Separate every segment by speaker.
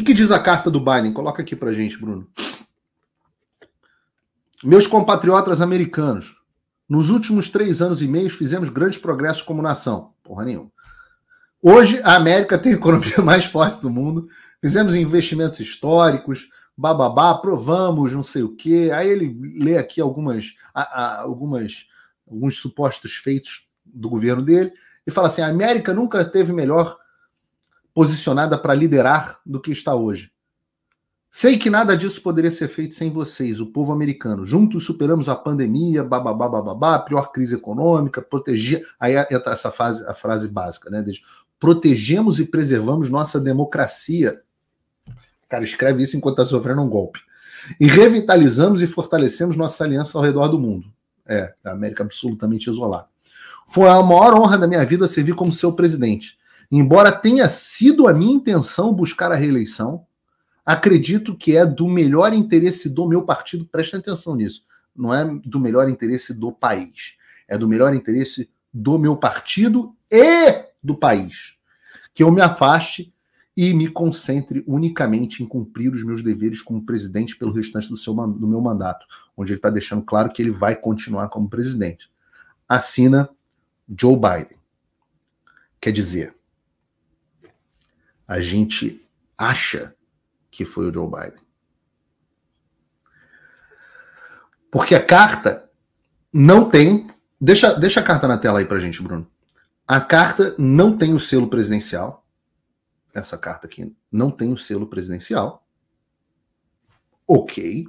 Speaker 1: que, que diz a carta do Biden? Coloca aqui pra gente, Bruno. Meus compatriotas americanos, nos últimos três anos e meio fizemos grandes progressos como nação. Porra nenhuma. Hoje a América tem a economia mais forte do mundo. Fizemos investimentos históricos, bababá, provamos, não sei o quê. Aí ele lê aqui algumas, algumas, alguns supostos feitos do governo dele e fala assim: a América nunca teve melhor posicionada para liderar do que está hoje. Sei que nada disso poderia ser feito sem vocês, o povo americano. Juntos superamos a pandemia, bababá, bababá, pior crise econômica, proteger. Aí é, entra essa fase, a frase básica, né? Desde, protegemos e preservamos nossa democracia. Cara, escreve isso enquanto está sofrendo um golpe. E revitalizamos e fortalecemos nossa aliança ao redor do mundo. É, a América absolutamente isolada. Foi a maior honra da minha vida servir como seu presidente. Embora tenha sido a minha intenção buscar a reeleição, acredito que é do melhor interesse do meu partido, presta atenção nisso, não é do melhor interesse do país, é do melhor interesse do meu partido e do país. Que eu me afaste e me concentre unicamente em cumprir os meus deveres como presidente pelo restante do, seu, do meu mandato, onde ele está deixando claro que ele vai continuar como presidente. Assina Joe Biden. Quer dizer, a gente acha que foi o Joe Biden. Porque a carta não tem. Deixa, deixa a carta na tela aí pra gente, Bruno. A carta não tem o selo presidencial. Essa carta aqui não tem o selo presidencial. Ok.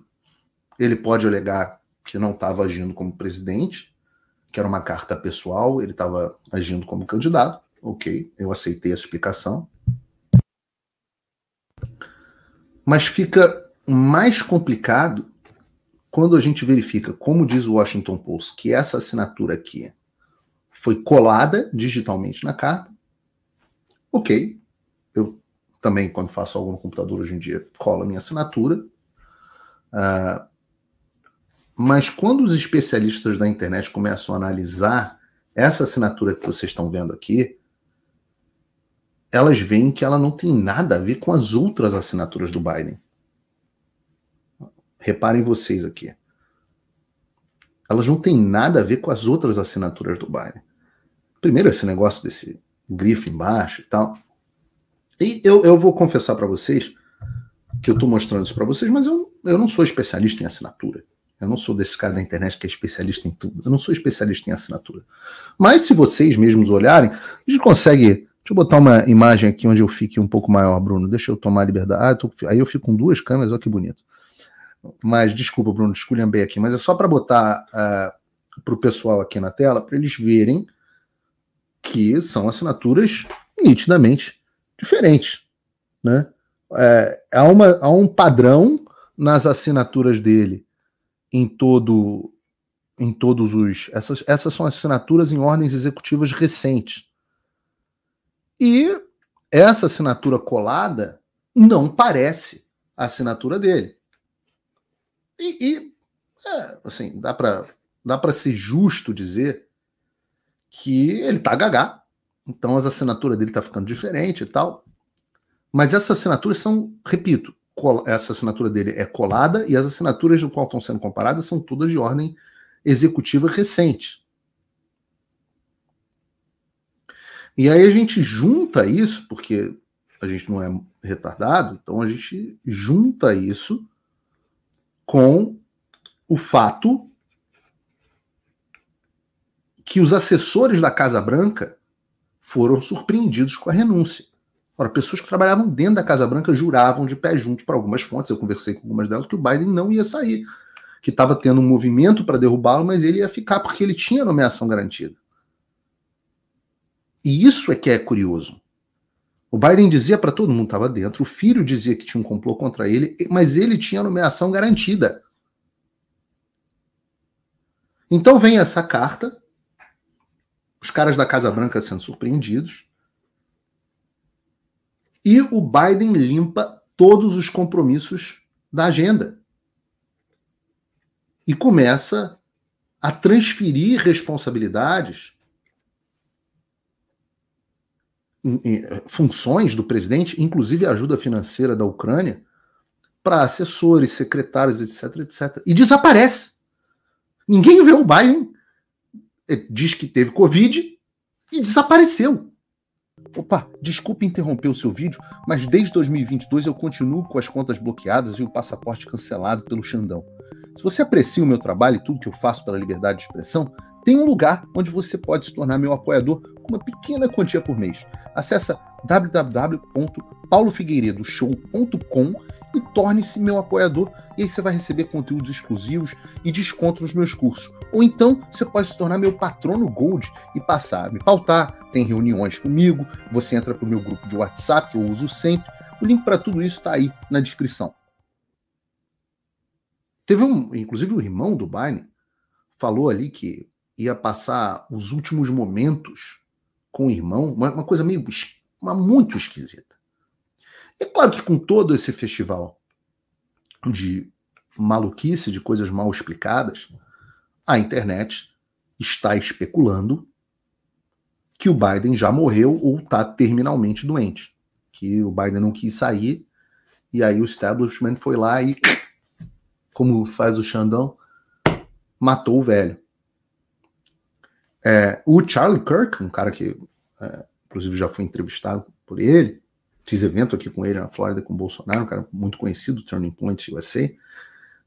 Speaker 1: Ele pode alegar que não estava agindo como presidente, que era uma carta pessoal, ele estava agindo como candidato. Ok, eu aceitei a explicação. Mas fica mais complicado quando a gente verifica, como diz o Washington Post, que essa assinatura aqui foi colada digitalmente na carta. Ok, eu também, quando faço algo no computador hoje em dia, colo a minha assinatura. Uh, mas quando os especialistas da internet começam a analisar essa assinatura que vocês estão vendo aqui, elas veem que ela não tem nada a ver com as outras assinaturas do Biden. Reparem vocês aqui. Elas não têm nada a ver com as outras assinaturas do Biden. Primeiro, esse negócio desse grifo embaixo e tal. E eu, eu vou confessar para vocês que eu estou mostrando isso para vocês, mas eu, eu não sou especialista em assinatura. Eu não sou desse cara da internet que é especialista em tudo. Eu não sou especialista em assinatura. Mas se vocês mesmos olharem, a gente consegue Deixa eu botar uma imagem aqui onde eu fique um pouco maior, Bruno. Deixa eu tomar a liberdade. Ah, eu tô... Aí eu fico com duas câmeras, olha que bonito. Mas, desculpa, Bruno, bem aqui, mas é só para botar uh, ah, para o pessoal aqui na tela, para eles verem que são assinaturas nitidamente diferentes. Né? É, há, uma, há um padrão nas assinaturas dele em todo em todos os. Essas, essas são assinaturas em ordens executivas recentes. E essa assinatura colada não parece a assinatura dele. E, e é, assim, dá para dá para ser justo dizer que ele tá gagá. Então as assinaturas dele tá ficando diferente e tal. Mas essas assinaturas são, repito, essa assinatura dele é colada e as assinaturas do qual estão sendo comparadas são todas de ordem executiva recente. E aí a gente junta isso, porque a gente não é retardado, então a gente junta isso com o fato que os assessores da Casa Branca foram surpreendidos com a renúncia. Ora, pessoas que trabalhavam dentro da Casa Branca juravam de pé junto para algumas fontes, eu conversei com algumas delas, que o Biden não ia sair, que estava tendo um movimento para derrubá-lo, mas ele ia ficar porque ele tinha nomeação garantida. E isso é que é curioso. O Biden dizia para todo mundo estava dentro, o filho dizia que tinha um complô contra ele, mas ele tinha nomeação garantida. Então vem essa carta, os caras da Casa Branca sendo surpreendidos, e o Biden limpa todos os compromissos da agenda. E começa a transferir responsabilidades eh, funções do presidente, inclusive ajuda financeira da Ucrânia, para assessores, secretários, etc, etc. E desaparece. Ninguém vê o Biden. Ele diz que teve Covid e desapareceu. Opa, desculpe interromper o seu vídeo, mas desde 2022 eu continuo com as contas bloqueadas e o passaporte cancelado pelo Xandão. Se você aprecia o meu trabalho e tudo que eu faço pela liberdade de expressão, tem um lugar onde você pode se tornar meu apoiador com uma pequena quantia por mês. Acesse www.paulofigueiredoshow.com e torne-se meu apoiador e aí você vai receber conteúdos exclusivos e desconto nos meus cursos. Ou então você pode se tornar meu patrono Gold e passar a me pautar, tem reuniões comigo, você entra para o meu grupo de WhatsApp que eu uso sempre. O link para tudo isso está aí na descrição. Teve um, inclusive o irmão do Biden falou ali que ia passar os últimos momentos com o irmão, uma, uma coisa meio uma, muito esquisita. É claro que com todo esse festival de maluquice, de coisas mal explicadas, a internet está especulando que o Biden já morreu ou está terminalmente doente, que o Biden não quis sair e aí o establishment foi lá e, como faz o Xandão, matou o velho. É, o Charlie Kirk, um cara que, é, inclusive, já fui entrevistado por ele, fiz evento aqui com ele na Flórida com o Bolsonaro, um cara muito conhecido, Turning Point USA.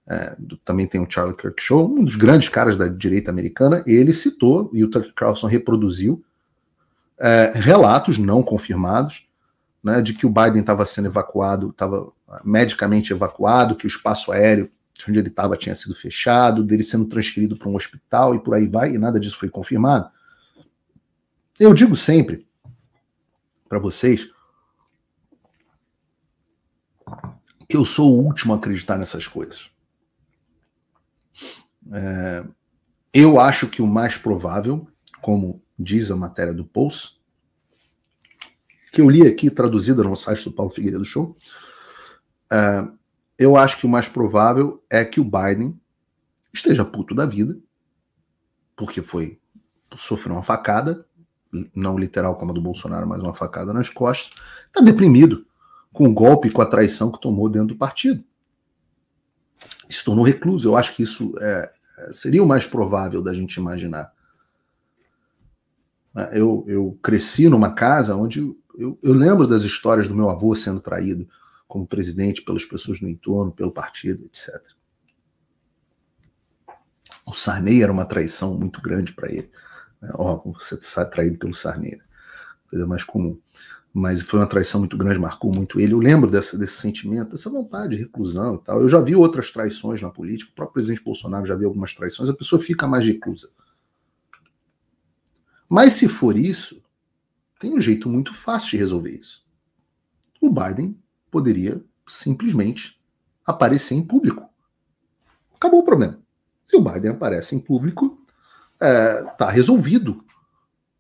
Speaker 1: É, do, também tem o Charlie Kirk Show, um dos grandes caras da direita americana. Ele citou, e o Tucker Carlson reproduziu, é, relatos não confirmados né, de que o Biden estava sendo evacuado, estava é, medicamente evacuado, que o espaço aéreo onde ele estava tinha sido fechado, dele sendo transferido para um hospital e por aí vai, e nada disso foi confirmado. Eu digo sempre para vocês que eu sou o último a acreditar nessas coisas. É, eu acho que o mais provável, como diz a matéria do Pulse, que eu li aqui traduzida no site do Paulo Figueiredo Show, é, eu acho que o mais provável é que o Biden esteja puto da vida, porque foi sofreu uma facada, não literal como a do Bolsonaro, mas uma facada nas costas, está deprimido com o golpe, com a traição que tomou dentro do partido. Se tornou recluso. Eu acho que isso é, é seria o mais provável da gente imaginar. É, eu, eu cresci numa casa onde eu, eu lembro das histórias do meu avô sendo traído como presidente, pelas pessoas no entorno, pelo partido, etc. O Sarney era uma traição muito grande para ele. Né? Ó, você está traído pelo Sarney, né? coisa mais comum. Mas foi uma traição muito grande, marcou muito ele. Eu lembro dessa, desse sentimento, dessa vontade de reclusão e tal. Eu já vi outras traições na política, o próprio presidente Bolsonaro já viu algumas traições, a pessoa fica mais reclusa. Mas se for isso, tem um jeito muito fácil de resolver isso. O Biden poderia simplesmente aparecer em público. Acabou o problema. Se o Biden aparece em público, está é, tá resolvido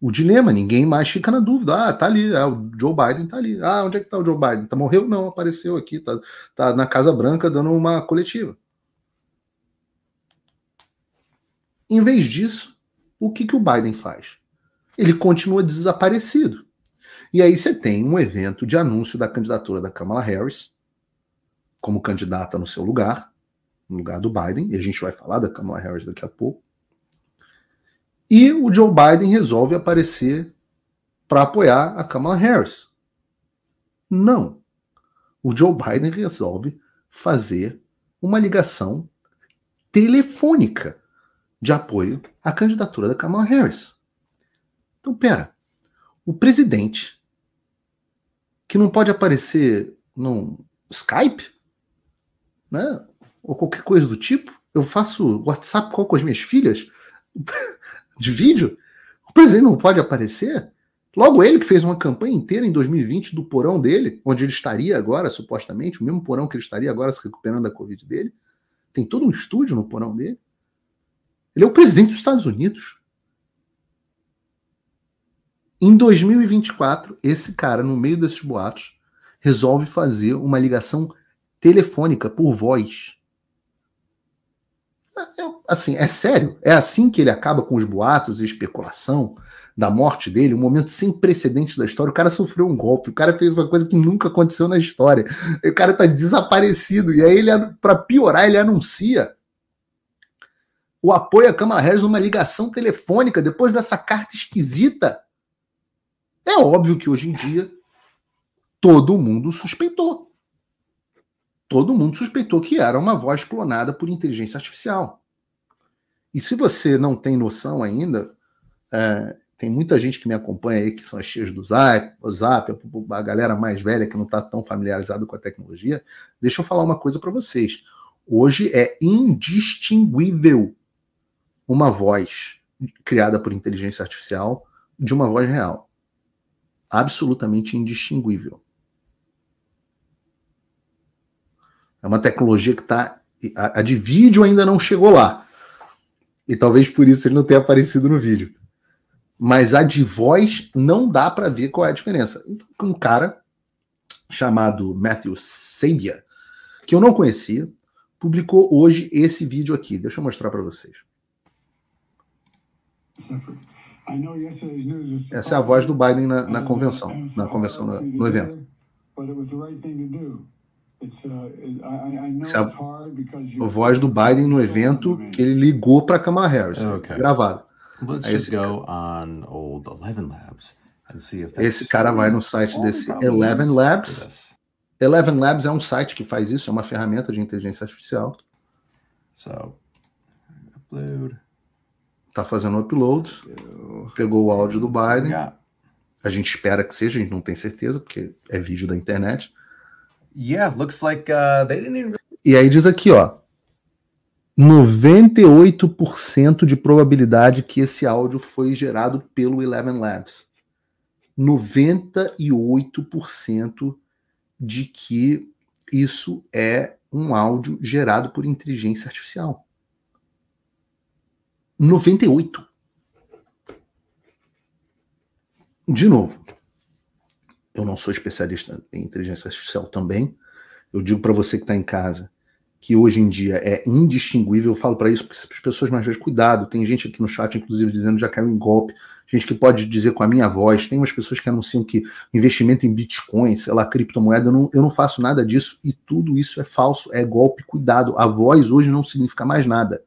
Speaker 1: o dilema, ninguém mais fica na dúvida. Ah, tá ali, ah, o Joe Biden tá ali. Ah, onde é que tá o Joe Biden? Tá, morreu? Não, apareceu aqui, tá, tá na Casa Branca dando uma coletiva. Em vez disso, o que, que o Biden faz? Ele continua desaparecido. E aí você tem um evento de anúncio da candidatura da Kamala Harris como candidata no seu lugar, no lugar do Biden, e a gente vai falar da Kamala Harris daqui a pouco. E o Joe Biden resolve aparecer para apoiar a Kamala Harris. Não. O Joe Biden resolve fazer uma ligação telefônica de apoio à candidatura da Kamala Harris. Então, pera. O presidente que não pode aparecer no Skype, né? Ou qualquer coisa do tipo. Eu faço WhatsApp call com as minhas filhas de vídeo. O presidente não pode aparecer. Logo ele que fez uma campanha inteira em 2020 do porão dele, onde ele estaria agora, supostamente, o mesmo porão que ele estaria agora se recuperando da Covid dele. Tem todo um estúdio no porão dele. Ele é o presidente dos Estados Unidos. Em 2024, esse cara, no meio desses boatos, resolve fazer uma ligação telefônica por voz. Eu, é, é, assim, é sério? É assim que ele acaba com os boatos e especulação da morte dele? Um momento sem precedentes da história. O cara sofreu um golpe, o cara fez uma coisa que nunca aconteceu na história. O cara tá desaparecido. E aí, ele para piorar, ele anuncia o apoio à Câmara Harris numa ligação telefônica depois dessa carta esquisita é óbvio que hoje em dia todo mundo suspeitou. Todo mundo suspeitou que era uma voz clonada por inteligência artificial. E se você não tem noção ainda, é, tem muita gente que me acompanha aí, que são as cheias do Zap, a galera mais velha que não está tão familiarizada com a tecnologia. Deixa eu falar uma coisa para vocês. Hoje é indistinguível uma voz criada por inteligência artificial de uma voz real absolutamente indistinguível. É uma tecnologia que está. A, a de vídeo ainda não chegou lá. E talvez por isso ele não tenha aparecido no vídeo. Mas a de voz não dá para ver qual é a diferença. Então, um cara chamado Matthew Sabia, que eu não conhecia, publicou hoje esse vídeo aqui. Deixa eu mostrar para vocês. Suffered. Essa é a voz do Biden na, na convenção, na convenção, no, no evento. Essa é a voz do Biden no evento que ele ligou para a Kamala Harris, okay. gravado. Esse cara, esse cara vai no site desse Eleven Labs. Eleven Labs é um site que faz isso, é uma ferramenta de inteligência artificial. upload tá fazendo o upload, pegou o áudio do baile. A gente espera que seja, a gente não tem certeza, porque é vídeo da internet. Yeah, looks like uh, they didn't even... E aí diz aqui, ó. 98% de probabilidade que esse áudio foi gerado pelo Eleven Labs. 98% de que isso é um áudio gerado por inteligência artificial. 98. De novo, eu não sou especialista em inteligência artificial também. Eu digo para você que está em casa que hoje em dia é indistinguível. Eu falo para isso para as pessoas mais velhas: cuidado, tem gente aqui no chat, inclusive, dizendo que já caiu em golpe. Gente que pode dizer com a minha voz. Tem umas pessoas que anunciam que investimento em Bitcoin, sei lá, criptomoeda, eu não, eu não faço nada disso. E tudo isso é falso, é golpe. Cuidado, a voz hoje não significa mais nada.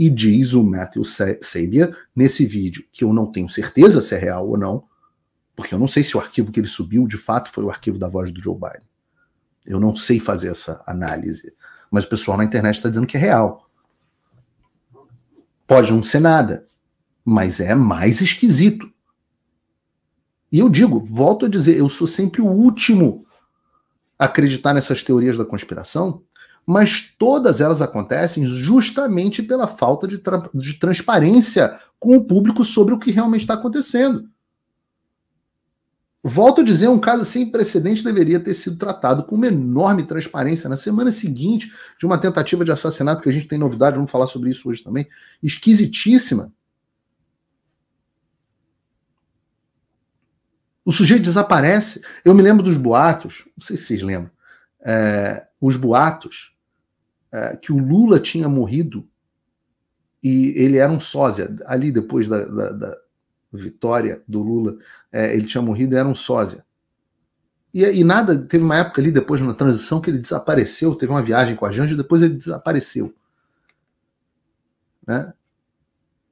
Speaker 1: E diz o Matthew Sabia nesse vídeo, que eu não tenho certeza se é real ou não, porque eu não sei se o arquivo que ele subiu de fato foi o arquivo da voz do Joe Biden. Eu não sei fazer essa análise. Mas o pessoal na internet está dizendo que é real. Pode não ser nada, mas é mais esquisito. E eu digo, volto a dizer, eu sou sempre o último a acreditar nessas teorias da conspiração, mas todas elas acontecem justamente pela falta de, tra de transparência com o público sobre o que realmente está acontecendo. Volto a dizer, um caso sem precedente deveria ter sido tratado com uma enorme transparência na semana seguinte de uma tentativa de assassinato, que a gente tem novidade, vamos falar sobre isso hoje também, esquisitíssima. O sujeito desaparece. Eu me lembro dos boatos, não sei se vocês lembram, é, os boatos é, que o Lula tinha morrido e ele era um sósia. Ali, depois da, da, da vitória do Lula, é, ele tinha morrido e era um sósia. E, e, nada, teve uma época ali depois, na transição, que ele desapareceu, teve uma viagem com a Janja, depois ele desapareceu. Né?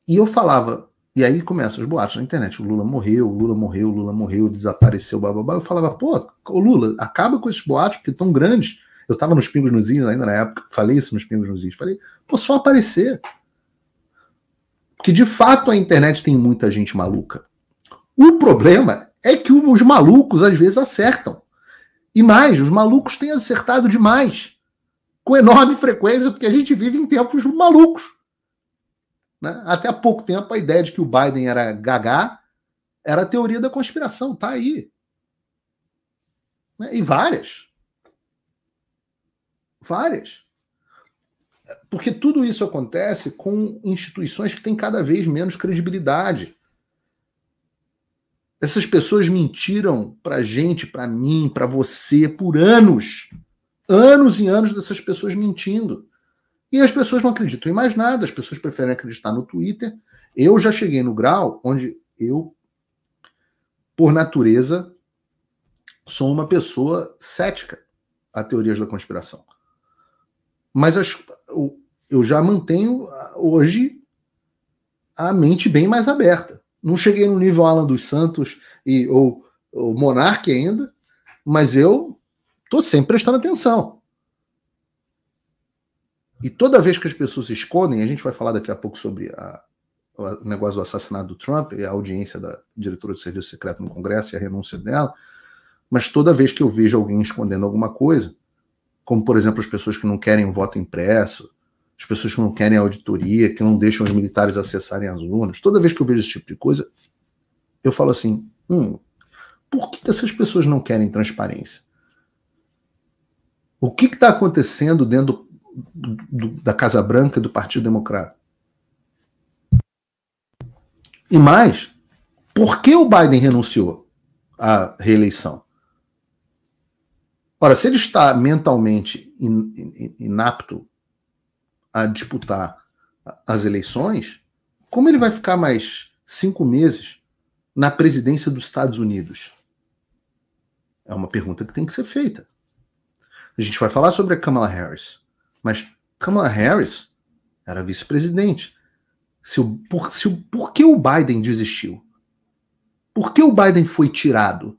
Speaker 1: E eu falava, e aí começam os boatos na internet, o Lula morreu, o Lula morreu, o Lula morreu, ele desapareceu, bababá. Eu falava, pô, o Lula, acaba com esses boatos, porque tão grandes, eu tava nos Pingos nos Is ainda na época, falei isso nos Pingos nos Is. Falei, pô, só aparecer. Porque de fato a internet tem muita gente maluca. O problema é que os malucos às vezes acertam. E mais, os malucos têm acertado demais. Com enorme frequência, porque a gente vive em tempos malucos. Né? Até há pouco tempo, a ideia de que o Biden era gagá era a teoria da conspiração, tá aí. Né? E várias. Várias. Porque tudo isso acontece com instituições que têm cada vez menos credibilidade. Essas pessoas mentiram para gente, para mim, para você por anos. Anos e anos dessas pessoas mentindo. E as pessoas não acreditam em mais nada, as pessoas preferem acreditar no Twitter. Eu já cheguei no grau onde eu, por natureza, sou uma pessoa cética a teorias da conspiração. Mas eu já mantenho ah, hoje a mente bem mais aberta. Não cheguei no nível Alan dos Santos e ou, ou Monarque ainda, mas eu estou sempre prestando atenção. E toda vez que as pessoas escondem, a gente vai falar daqui a pouco sobre a, o negócio do assassinato do Trump e a audiência da diretora do Serviço Secreto no Congresso e a renúncia dela, mas toda vez que eu vejo alguém escondendo alguma coisa, como, por exemplo, as pessoas que não querem o voto impresso, as pessoas que não querem a auditoria, que não deixam os militares acessarem as urnas. Toda vez que eu vejo esse tipo de coisa, eu falo assim: hum, por que essas pessoas não querem transparência? O que está acontecendo dentro do, do, da Casa Branca do Partido Democrata? E mais, por que o Biden renunciou à reeleição? Ora, se ele está mentalmente inapto a disputar as eleições, como ele vai ficar mais cinco meses na presidência dos Estados Unidos? É uma pergunta que tem que ser feita. A gente vai falar sobre a Kamala Harris, mas Kamala Harris era vice-presidente. Se o, por, se o, por que o Biden desistiu? Por que o Biden foi tirado?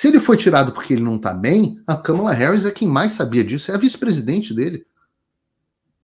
Speaker 1: Se ele foi tirado porque ele não está bem, a Kamala Harris é quem mais sabia disso, é a vice-presidente dele.